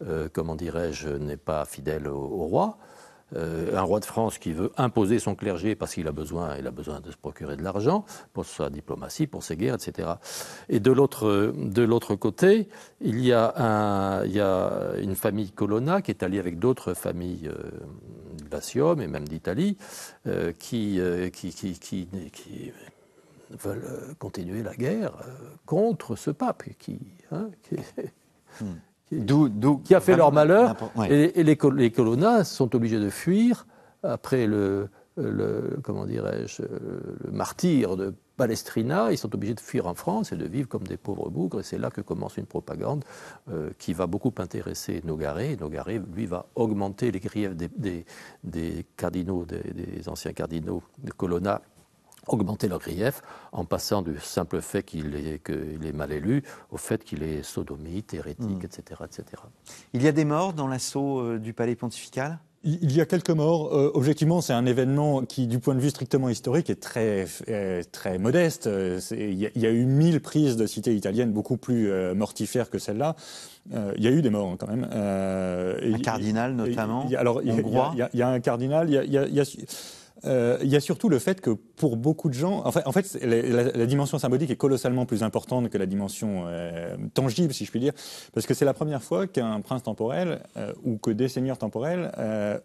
euh, comment dirais-je, n'est pas fidèle au roi. Euh, un roi de France qui veut imposer son clergé parce qu'il a besoin, il a besoin de se procurer de l'argent pour sa diplomatie, pour ses guerres, etc. Et de l'autre, de l'autre côté, il y, a une famille Colonna qui est alliée avec d'autres familles euh, et même d'Italie euh, euh, qui, veulent continuer la guerre contre ce pape qui, hein, hmm qui a fait leur malheur. Et, les, colonna sont obligés de fuir après le, le comment dirais-je, le martyr de Palestrina. Ils sont obligés de fuir en France et de vivre comme des pauvres bougres. Et c'est là que commence une propagande euh, qui va beaucoup intéresser Nogaré, Nogaré lui, va augmenter les griefs des, cardinaux, des anciens cardinaux de Colonna augmenter leur grief en passant du simple fait qu'il est, est, mal élu au fait qu'il est sodomite, hérétique, etc., etc. Il y a des morts dans l'assaut du palais pontifical il y a quelques morts. objectivement, c'est un événement qui, du point de vue strictement historique, est très, très modeste. Il y, a eu mille prises de cités italiennes beaucoup plus mortifères que celle-là. Il y a eu des morts quand même. un cardinal notamment. Y, y, il y, a un cardinal. Il y a euh, il y a surtout le fait que pour beaucoup de gens, en fait, en fait la, dimension symbolique est colossalement plus importante que la dimension euh, tangible, si je puis dire, parce que c'est la première fois qu'un prince temporel euh, ou que des seigneurs temporels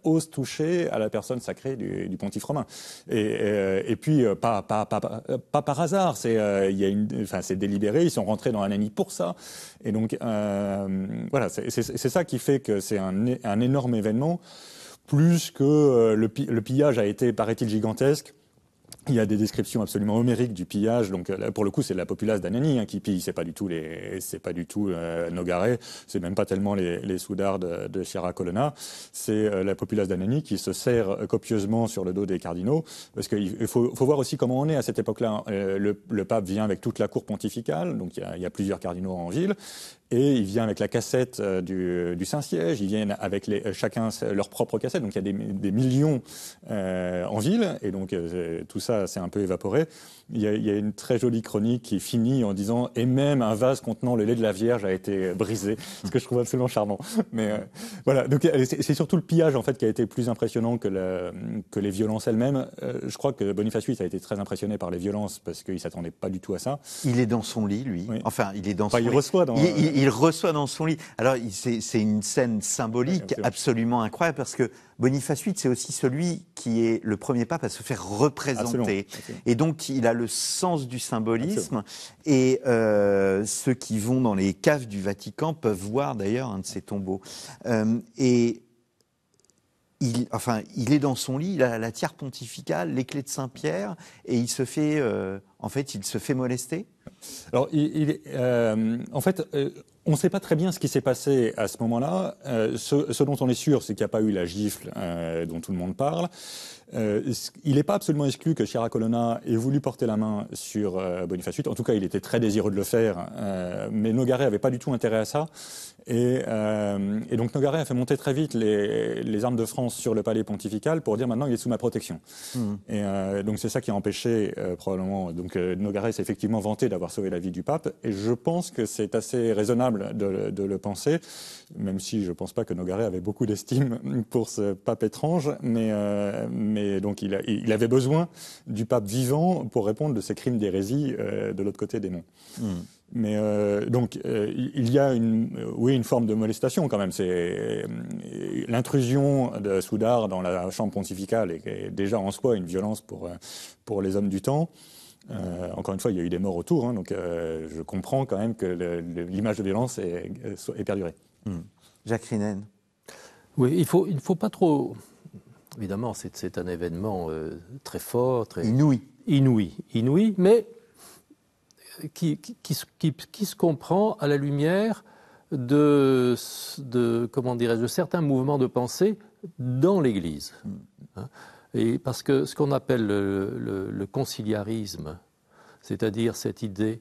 osent toucher à la personne sacrée du, du pontife romain. Et, et puis pas, pas, pas, pas, par hasard, c'est délibéré, ils sont rentrés dans un pour ça. Et donc voilà, c'est ça qui fait que c'est un, un énorme événement plus que euh, le, pillage a été, paraît-il, gigantesque. Il y a des descriptions absolument homériques du pillage. Donc euh, pour le coup, c'est la populace d'Anani hein, qui pille. C'est pas du tout les, c'est pas du tout euh, ce C'est même pas tellement les, soudards de, de, Sierra Colonna. C'est euh, la populace d'Anani qui se sert copieusement sur le dos des cardinaux. Parce qu'il faut, voir aussi comment on est à cette époque-là. Le, pape vient avec toute la cour pontificale. Donc il y, il y a plusieurs cardinaux en ville. Et il vient avec la cassette euh, du, Saint-Siège, ils viennent avec euh, chacun leur propre cassette, donc il y a des, millions euh, en ville, et donc tout ça s'est un peu évaporé il y, a, une très jolie chronique qui finit en disant Et même un vase contenant le lait de la Vierge a été brisé, ce que je trouve absolument charmant. Mais euh, voilà, donc c'est surtout le pillage en fait qui a été plus impressionnant que, que les violences elles-mêmes. Euh, je crois que Boniface VIII a été très impressionné par les violences parce qu'il ne s'attendait pas du tout à ça. Il est dans son lit, lui. Enfin, il est dans son il lit. Reçoit dans, il, reçoit dans son lit. Alors, c'est une scène symbolique absolument incroyable parce que Boniface VIII, c'est aussi celui qui est le premier pape à se faire représenter. Et donc, il a le sens du symbolisme. Et euh, ceux qui vont dans les caves du Vatican peuvent voir d'ailleurs un de ses tombeaux. Euh, et il, enfin, il est dans son lit, il a la tiare pontificale, les clés de Saint-Pierre, et il se fait, euh, en fait, il se fait molester. Alors, il, en fait, on ne sait pas très bien ce qui s'est passé à ce moment-là. Euh, ce, dont on est sûr, c'est qu'il n'y a pas eu la gifle euh, dont tout le monde parle. Euh, il n'est pas absolument exclu que Chiara Colonna ait voulu porter la main sur euh, Boniface VIII. En tout cas, il était très désireux de le faire, euh, mais Nogaret n'avait pas du tout intérêt à ça. Et, donc Nogaret a fait monter très vite les, armes de France sur le palais pontifical pour dire maintenant il est sous ma protection. Hmm. Et donc c'est ça qui a empêché probablement. Donc Nogaret s'est effectivement vanté d'avoir sauvé la vie du pape, et je pense que c'est assez raisonnable de, le penser, même si je ne pense pas que Nogaret avait beaucoup d'estime pour ce pape étrange, mais et donc il, avait besoin du pape vivant pour répondre de ses crimes d'hérésie euh, de l'autre côté des monts. Hmm. Mais euh, donc euh, il y a une, oui une forme de molestation quand même. C'est l'intrusion de Soudard dans la chambre pontificale est, déjà en soi une violence pour pour les hommes du temps. encore une fois, il y a eu des morts autour, hein, donc je comprends quand même que l'image de violence est, est perdurée. Hmm. Jacques Rinen. Oui, il ne faut, il faut pas trop Évidemment, c'est un événement euh, très fort, très inouï, inouï, inouï, mais qui, se comprend à la lumière de, comment de certains mouvements de pensée dans l'Église. Mm. Hein. parce que ce qu'on appelle le, le conciliarisme, c'est-à-dire cette idée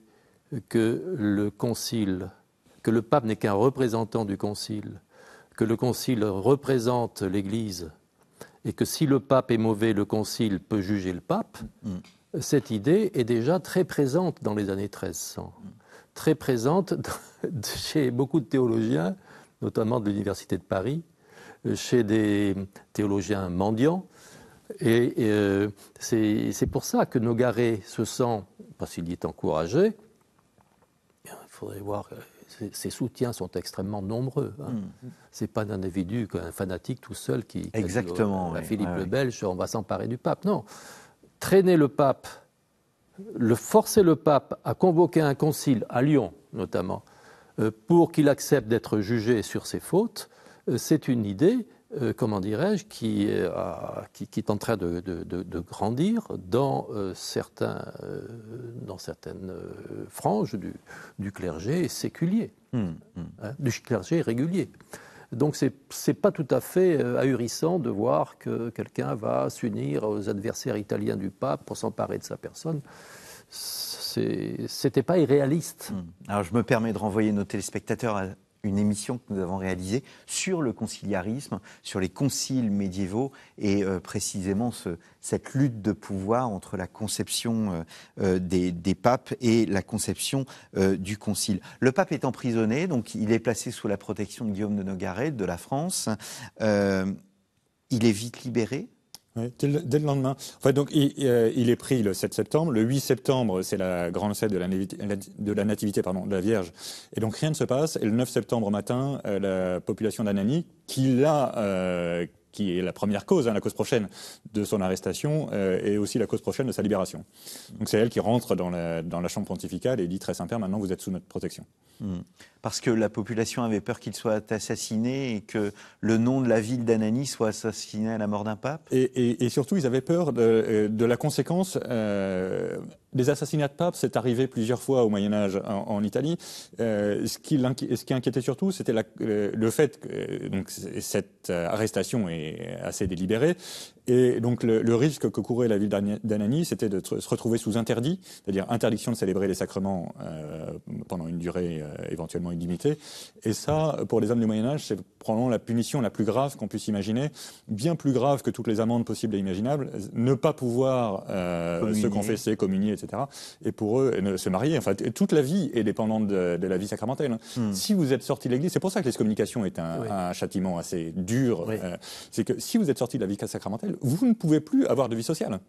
que le concile, que le pape n'est qu'un représentant du concile, que le concile représente l'Église et que si le pape est mauvais, le concile peut juger le pape, mm. cette idée est déjà très présente dans les années 1300, mm. très présente chez beaucoup de théologiens, notamment de l'Université de Paris, euh, chez des théologiens mendiants. Et, euh, c'est pour ça que Nogaré se sent, parce qu'il y est encouragé, il faudrait voir euh, ses soutiens sont extrêmement nombreux. Ce hein. n'est hmm. C'est pas un individu, un fanatique tout seul qui. Exactement. Euh, Philippe le Belge, on va s'emparer du pape. Non. Traîner le pape, le forcer le pape à convoquer un concile, à Lyon notamment, euh, pour qu'il accepte d'être jugé sur ses fautes, euh, c'est une idée euh, comment dirais-je, euh, qui, qui, est en train de, grandir dans, euh, certains, dans certaines franges du, clergé séculier, hum, hum. Hein, du clergé régulier. Donc ce n'est pas tout à fait ahurissant de voir que quelqu'un va s'unir aux adversaires italiens du pape pour s'emparer de sa personne c'était pas irréaliste. Hum. Alors je me permets de renvoyer nos téléspectateurs à une émission que nous avons réalisée sur le conciliarisme, sur les conciles médiévaux et euh, précisément cette lutte de pouvoir entre la conception euh, euh, des, papes et la conception du concile. Le pape est emprisonné, donc il est placé sous la protection de Guillaume de Nogaret de la France. il est vite libéré, dès, le, lendemain. donc, euh, il, est pris le 7 septembre. Le 8 septembre, c'est la grande fête de la, nativité pardon, de la Vierge. Et donc, rien ne se passe. Et le 9 septembre matin, euh, la population d'Anani, qui l'a euh, qui est la première cause, hein, la cause prochaine de son arrestation, euh, et aussi la cause prochaine de sa libération. Donc c'est elle qui rentre dans la, dans la chambre pontificale et dit très Saint-Père, maintenant vous êtes sous notre protection. Hmm. Parce que la population avait peur qu'il soit assassiné et que le nom de la ville d'Anani soit assassiné à la mort d'un pape et, surtout, ils avaient peur de, euh, de la conséquence euh, les assassinats de papes, c'est arrivé plusieurs fois au Moyen Âge en, Italie. Euh, ce, qui ce, qui inquiétait surtout, c'était euh, le fait que euh, donc, cette arrestation est assez délibérée, et donc le, risque que courait la ville d'Anani, c'était de se retrouver sous interdit, c'est-à-dire interdiction de célébrer les sacrements euh, pendant une durée euh, éventuellement illimitée. Et ça, pour les hommes du Moyen Âge, c'est probablement la punition la plus grave qu'on puisse imaginer, bien plus grave que toutes les amendes possibles et imaginables. Ne pas pouvoir euh, se confesser, communier, etc. Et pour eux, ne, se marier. Enfin, toute la vie est dépendante de, la vie sacramentelle. Hmm. Si vous êtes sorti de l'Église, c'est pour ça que l'excommunication est un, un, châtiment assez dur. c'est que si vous êtes sorti de la vie sacramentelle, vous ne pouvez plus avoir de vie sociale.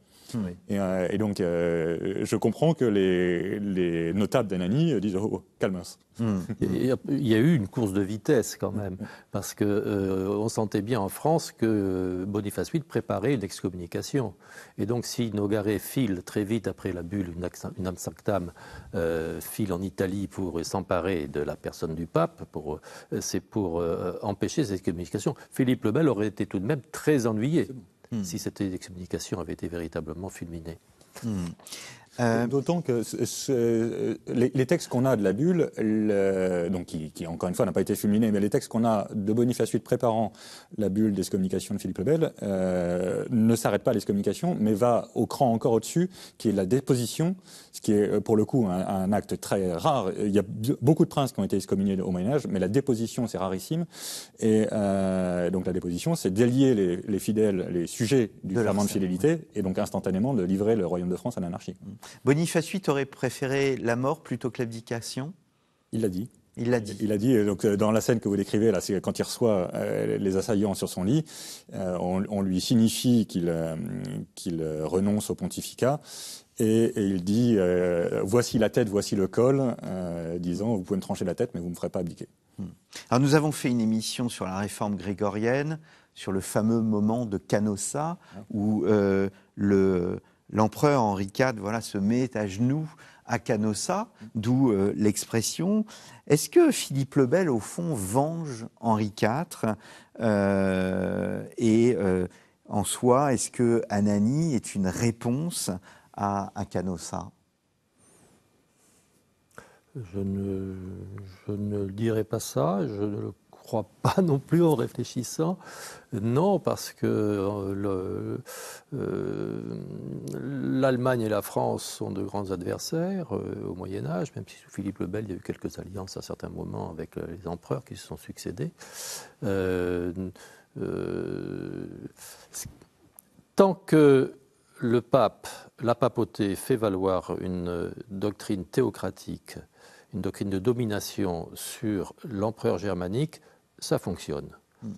Euh, et, donc, euh, je comprends que les, les notables d'Anani euh, disent Oh, oh calme hmm. Il y a eu une course de vitesse quand même, parce qu'on on sentait bien en France que Boniface VIII préparait une excommunication. Et donc, si Nogaret file très vite après la bulle, une, sanctam file en Italie pour s'emparer de la personne du pape, c'est pour empêcher cette excommunication. Philippe le Bel aurait été tout de même très ennuyé si hmm. cette excommunication avait été véritablement fulminée. Hmm. Euh, euh, d'autant que les, les, textes qu'on a de la bulle, donc qui, qui, encore une fois n'a pas été fulminé, mais les textes qu'on a de Boniface VIII préparant la bulle des communications de Philippe le Bel euh, ne s'arrête pas à les communications, mais va au cran encore au-dessus, qui est la déposition, ce qui est euh, pour le coup un, un, acte très rare. Il y a beaucoup de princes qui ont été excommuniés au Moyen Âge, mais la déposition c'est rarissime. Et euh, donc la déposition, c'est délier les, les, fidèles, les sujets du de de fidélité, et donc instantanément de livrer le royaume de France à l'anarchie. Mm. Boniface VIII aurait préféré la mort plutôt que l'abdication Il l'a dit. Il l'a dit. Il a dit, euh, donc, euh, dans la scène que vous décrivez, là, c'est quand il reçoit euh, les assaillants sur son lit, on, lui signifie qu'il qu'il renonce au pontificat, et, il dit Voici la tête, voici le col, disant Vous pouvez me trancher la tête, mais vous ne me ferez pas abdiquer. Hmm. Alors, nous avons fait une émission sur la réforme grégorienne, sur le fameux moment de Canossa, ah. où le l'empereur Henri IV voilà, se met à genoux à Canossa, d'où euh, l'expression. Est-ce que Philippe le Bel, au fond, venge Henri IV euh, Et euh, en soi, est-ce que Anani est une réponse à, Canossa je ne, je pas ça, je ne le crois pas non plus en réfléchissant. Non, parce que euh, euh, l'Allemagne et la France sont de grands adversaires euh, au Moyen Âge, même si sous Philippe le Bel, il y a eu quelques alliances à certains moments avec les empereurs qui se sont succédés. tant que le pape, la papauté fait valoir une doctrine théocratique, une doctrine de domination sur l'empereur germanique, ça fonctionne. Mm.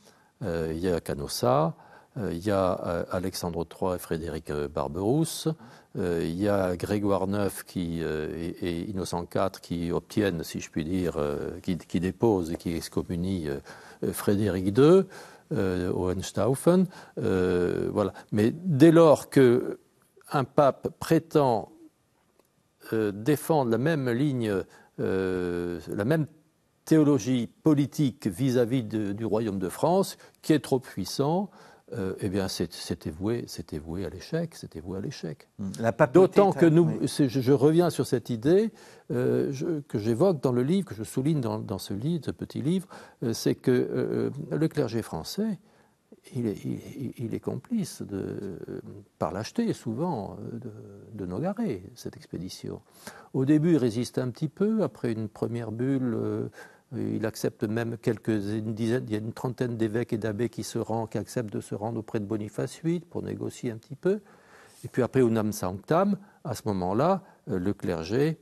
Euh, il y a Canossa, euh, il y a euh, Alexandre III et Frédéric Barberousse, il y a Grégoire IX qui, et, Innocent IV qui obtiennent, si je puis dire, qui, qui, déposent et qui excommunient Frédéric II, Hohenstaufen. voilà. Mais dès lors que un pape prétend défendre la même ligne, la même théologie politique vis-à-vis du royaume de France qui est trop puissant, euh, eh bien, c'était voué, voué à l'échec, c'était voué à l'échec. D'autant que nous, je, reviens sur cette idée euh, que j'évoque dans le livre, que je souligne dans, ce livre, ce petit livre, euh, c'est que euh, le clergé français il est, complice, par l'acheter souvent, de, de, cette expédition. Au début, il résiste un petit peu, après une première bulle, euh, il accepte même quelques dizaines, il y a une trentaine d'évêques et d'abbés qui se rendent, qui acceptent de se rendre auprès de Boniface VIII pour négocier un petit peu. Et puis après, au Nam Sanctam, à ce moment-là, euh, le clergé,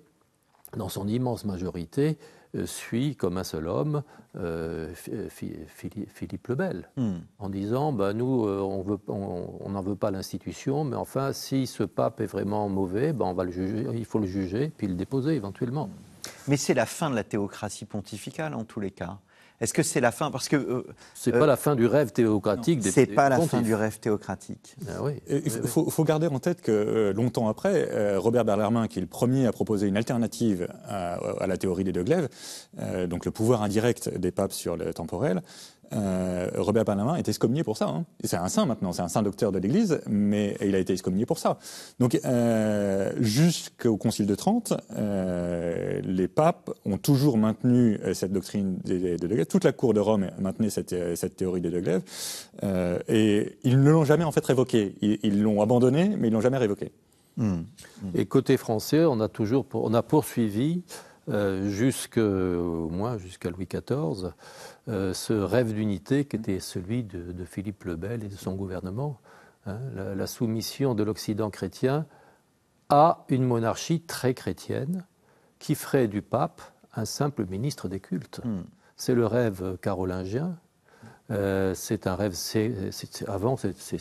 dans son immense majorité, euh, suit comme un seul homme euh, Philippe le Bel, hmm. en disant bah, Nous, euh, on n'en veut pas l'institution, mais enfin, si ce pape est vraiment mauvais, bah, on va le il faut le juger, puis le déposer éventuellement. Mais c'est la fin de la théocratie pontificale en tous les cas. Est-ce que c'est la fin Parce que euh, c'est pas euh, la fin du rêve théocratique. C'est pas la fin du rêve théocratique. Ah il faut, garder en tête que euh, longtemps après, Robert Bellarmin, qui est le premier à proposer une alternative à, la théorie des deux glaives, donc le pouvoir indirect des papes sur le temporel, euh, Robert Panama est excommunié pour ça. Hein. C'est un saint maintenant, c'est un saint docteur de l'Église, mais il a été excommunié pour ça. Donc euh, jusqu'au Concile de Trente, euh, les papes ont toujours maintenu cette doctrine de, de Toute la cour de Rome maintenait cette, cette théorie de deux et ils ne l'ont jamais en fait révoquée. Ils l'ont abandonné mais ils l'ont jamais révoqué hmm. Et côté français, on a toujours on a poursuivi euh, jusqu'au moins jusqu'à Louis XIV, euh, ce rêve d'unité qui était celui de, Philippe le Bel et de son gouvernement, hein, la, soumission de l'Occident chrétien à une monarchie très chrétienne qui ferait du pape un simple ministre des cultes. Hmm. C'est le rêve carolingien. Euh, c'est un rêve. C'est, c'est, avant, c'est, c'est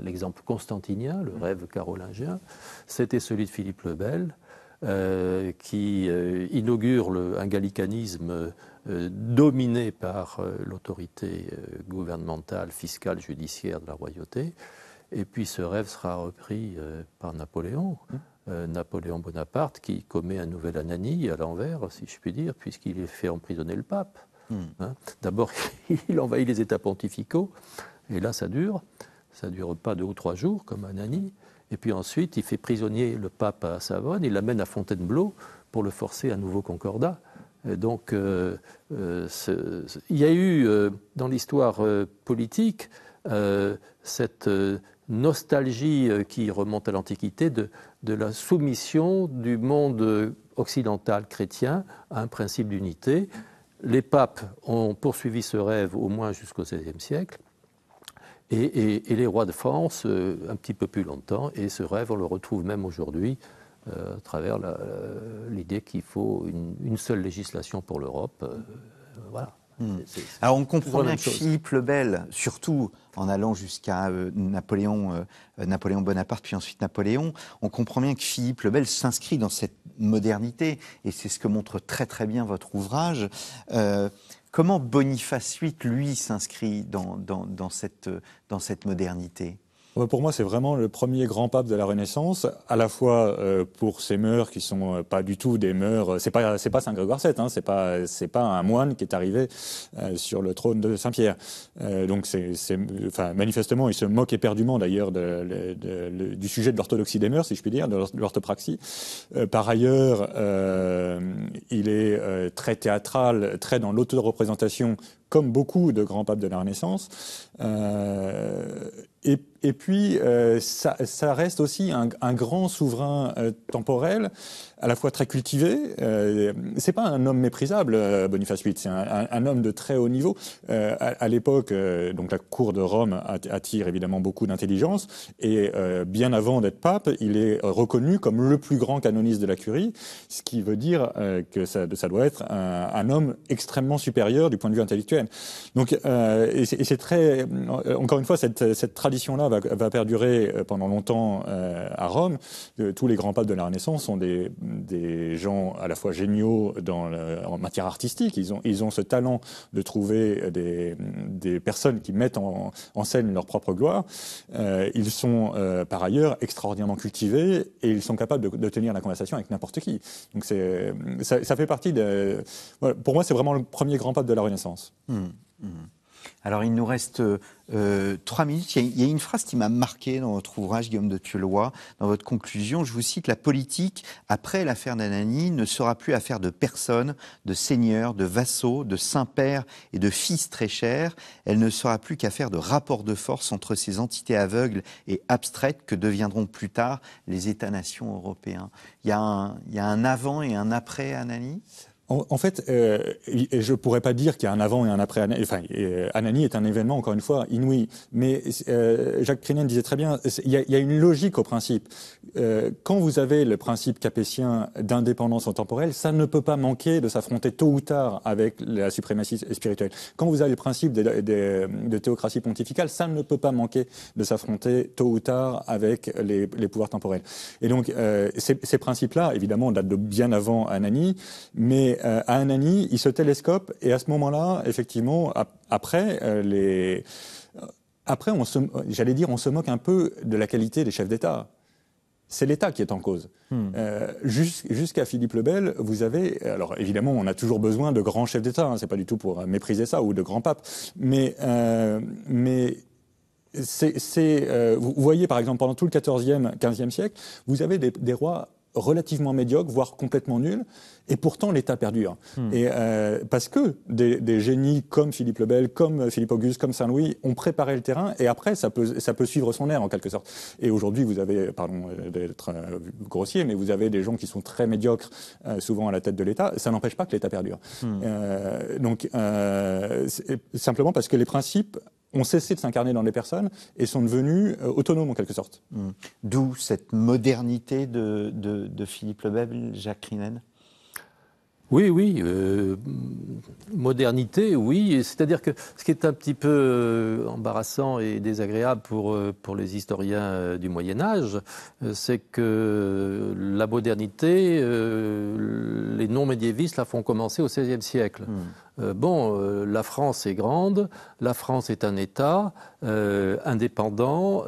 l'exemple constantinien, le hmm. rêve carolingien. C'était celui de Philippe le Bel. Euh, qui euh, inaugure un gallicanisme euh, dominé par l'autorité gouvernementale, fiscale, judiciaire de la royauté. Et puis ce rêve sera repris par Napoléon, mm. Napoléon Bonaparte, qui commet un nouvel ananie à l'envers, si je puis dire, puisqu'il fait emprisonner le pape. Mm. Hein. D'abord, il envahit les États pontificaux, et là ça dure. Ça ne dure pas deux ou trois jours, comme Anani. Et puis ensuite, il fait prisonnier le pape à Savone, il l'amène à Fontainebleau pour le forcer à nouveau concordat. donc, euh, euh, il y a eu euh, dans l'histoire politique cette nostalgie qui remonte à l'Antiquité de, de, la soumission du monde occidental chrétien à un principe d'unité. Les papes ont poursuivi ce rêve au moins jusqu'au XVIe siècle. Et, les rois de France, euh, un petit peu plus longtemps, et ce rêve, on le retrouve même aujourd'hui euh, à travers euh, l'idée qu'il faut une, seule législation pour l'Europe. voilà. Hmm. Alors on comprend bien que Philippe le Bel, surtout en allant jusqu'à Napoléon, Napoléon Bonaparte, puis ensuite Napoléon, on comprend bien que Philippe le Bel s'inscrit dans cette modernité, et c'est ce que montre très très bien votre ouvrage. Comment Boniface VIII, lui, s'inscrit dans, dans cette modernité pour moi, c'est vraiment le premier grand pape de la Renaissance, à la fois euh, pour ses mœurs qui sont euh, pas du tout des mœurs. Euh, c'est pas c'est pas Saint Grégoire VII, hein, c'est pas c'est pas un moine qui est arrivé sur le trône de Saint Pierre. donc c'est enfin manifestement, il se moque éperdument d'ailleurs de, du sujet de l'orthodoxie des mœurs, si je puis dire, de l'orthopraxie. par ailleurs, il est très théâtral, très dans l'autoreprésentation, comme beaucoup de grands papes de la Renaissance. et et puis, euh, ça, reste aussi un grand souverain euh, temporel à la fois très cultivé. Euh, c'est pas un homme méprisable, euh, Boniface VIII, c'est un, un, homme de très haut niveau. Euh, à, l'époque, euh, donc la cour de Rome attire évidemment beaucoup d'intelligence, et bien avant d'être pape, il est reconnu comme le plus grand canoniste de la curie, ce qui veut dire que ça, ça, doit être un, un, homme extrêmement supérieur du point de vue intellectuel. Donc, et c'est très, encore une fois, cette, cette tradition-là va, va, perdurer pendant longtemps à Rome. Tous les grands papes de la Renaissance sont des des gens à la fois géniaux en matière artistique. Ils ont, ils ont ce talent de trouver des, personnes qui mettent en, scène leur propre gloire. Euh, ils sont euh, par ailleurs extraordinairement cultivés et ils sont capables de, tenir la conversation avec n'importe qui. Donc ça, ça fait partie de... pour moi, c'est vraiment le premier grand pas de la Renaissance. Mmh, mmh. Alors, il nous reste euh, trois minutes. Il y, a, une phrase qui m'a marqué dans votre ouvrage, Guillaume de Tuelois, dans votre conclusion. Je vous cite La politique, après l'affaire d'Anani, ne sera plus affaire de personnes, de seigneurs, de vassaux, de saints-pères et de fils très chers. Elle ne sera plus qu'affaire de rapports de force entre ces entités aveugles et abstraites que deviendront plus tard les États-nations européens. Il y, a un, il y a un avant et un après Anani en, fait, euh, je ne pourrais pas dire qu'il y a un avant et un après. Enfin, euh, Anani est un événement, encore une fois, inouï. Mais euh, Jacques Crinien disait très bien, il y, y, a une logique au principe. quand vous avez le principe capétien d'indépendance temporelle, ça ne peut pas manquer de s'affronter tôt ou tard avec la suprématie spirituelle. Quand vous avez le principe de, théocratie pontificale, ça ne peut pas manquer de s'affronter tôt ou tard avec les, les pouvoirs temporels. Et donc, ces, ces principes-là, évidemment, datent de bien avant Anani, mais et euh, à Anani, il se télescope et à ce moment-là, effectivement, après, euh, les... Euh, après on se... j'allais dire, on se moque un peu de la qualité des chefs d'État. C'est l'État qui est en cause. Hmm. Jusqu'à Philippe le Bel, vous avez. Alors évidemment, on a toujours besoin de grands chefs d'État, Ce hein, c'est pas du tout pour mépriser ça, ou de grands papes. Mais, mais vous voyez par exemple pendant tout le XIVe, e siècle, vous avez des, des rois relativement médiocre, voire complètement nul, et pourtant l'État perdure. Hmm. Et euh, parce que des, génies comme Philippe Lebel, comme Philippe Auguste, comme Saint-Louis ont préparé le terrain, et après ça peut, ça peut suivre son air en quelque sorte. Et aujourd'hui, vous avez, pardon euh, d'être euh, grossier, mais vous avez des gens qui sont très médiocres, souvent à la tête de l'État, ça n'empêche pas que l'État perdure. Hmm. Euh, donc simplement parce que les principes ont cessé de s'incarner dans les personnes et sont devenus euh, autonomes en quelque sorte. Mmh. D'où cette modernité de, Philippe Lebel, Jacques Rinen oui, oui. Euh, modernité, oui. C'est-à-dire que ce qui est un petit peu euh, embarrassant et désagréable pour, euh, les historiens du Moyen Âge, c'est que la modernité, les non-médiévistes la font commencer au XVIe siècle. Hmm. bon, la France est grande, la France est un État indépendant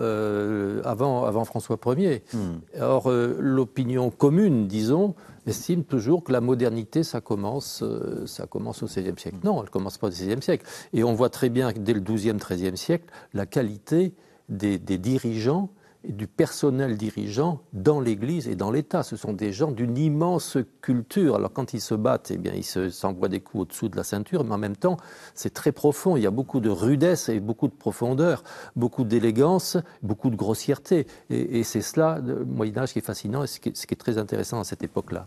avant, avant François Ier. Hmm. Or, l'opinion commune, disons, Estime toujours que la modernité, ça commence, euh, ça commence au XVIe siècle. Non, elle ne commence pas au XVIe siècle. Et on voit très bien que dès le XIIe, XIIIe siècle, la qualité des dirigeants du personnel dirigeant dans l'Église et dans l'État. Ce sont des gens d'une immense culture. Alors quand ils se battent, eh bien, ils s'envoient des coups au-dessous de la ceinture, mais en même temps, c'est très profond. Il y a beaucoup de rudesse et beaucoup de profondeur, beaucoup d'élégance, beaucoup de grossièreté. Et, c'est cela, le Moyen Âge, qui est fascinant et ce qui est très intéressant à cette époque-là.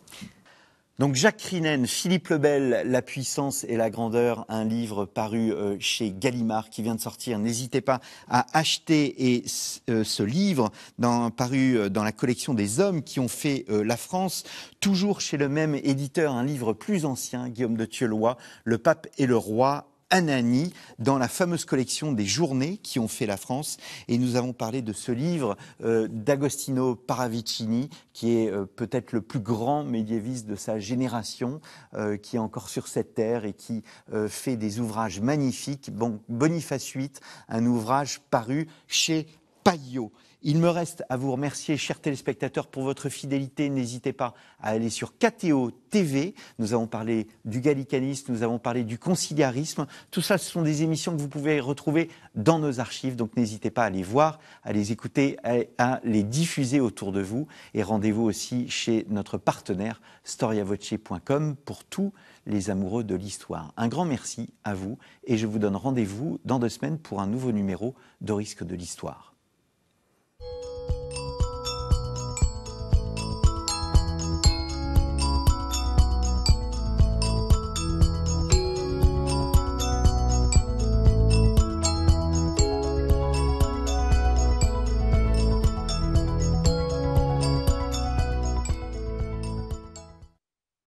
Donc Jacques Crinen, Philippe Lebel, La puissance et la grandeur, un livre paru euh, chez Gallimard qui vient de sortir. N'hésitez pas à acheter euh, ce livre paru euh, dans la collection des hommes qui ont fait la France, toujours chez le même éditeur, un livre plus ancien, Guillaume de Thieulois, Le pape et le roi Anani dans la fameuse collection des journées qui ont fait la France. Et nous avons parlé de ce livre euh, d'Agostino Paravicini, qui est euh, peut-être le plus grand médiéviste de sa génération, euh, qui est encore sur cette terre et qui fait des ouvrages magnifiques. Bon, Boniface VIII, un ouvrage paru chez Payot. Il me reste à vous remercier, chers téléspectateurs, pour votre fidélité. N'hésitez pas à aller sur KTO TV. Nous avons parlé du gallicanisme, nous avons parlé du conciliarisme. Tout ça, ce sont des émissions que vous pouvez retrouver dans nos archives. Donc n'hésitez pas à les voir, à les écouter, à les diffuser autour de vous. Et rendez-vous aussi chez notre partenaire storiavoce.com pour tous les amoureux de l'histoire. Un grand merci à vous et je vous donne rendez-vous dans deux semaines pour un nouveau numéro de Risque de l'Histoire. Thank you.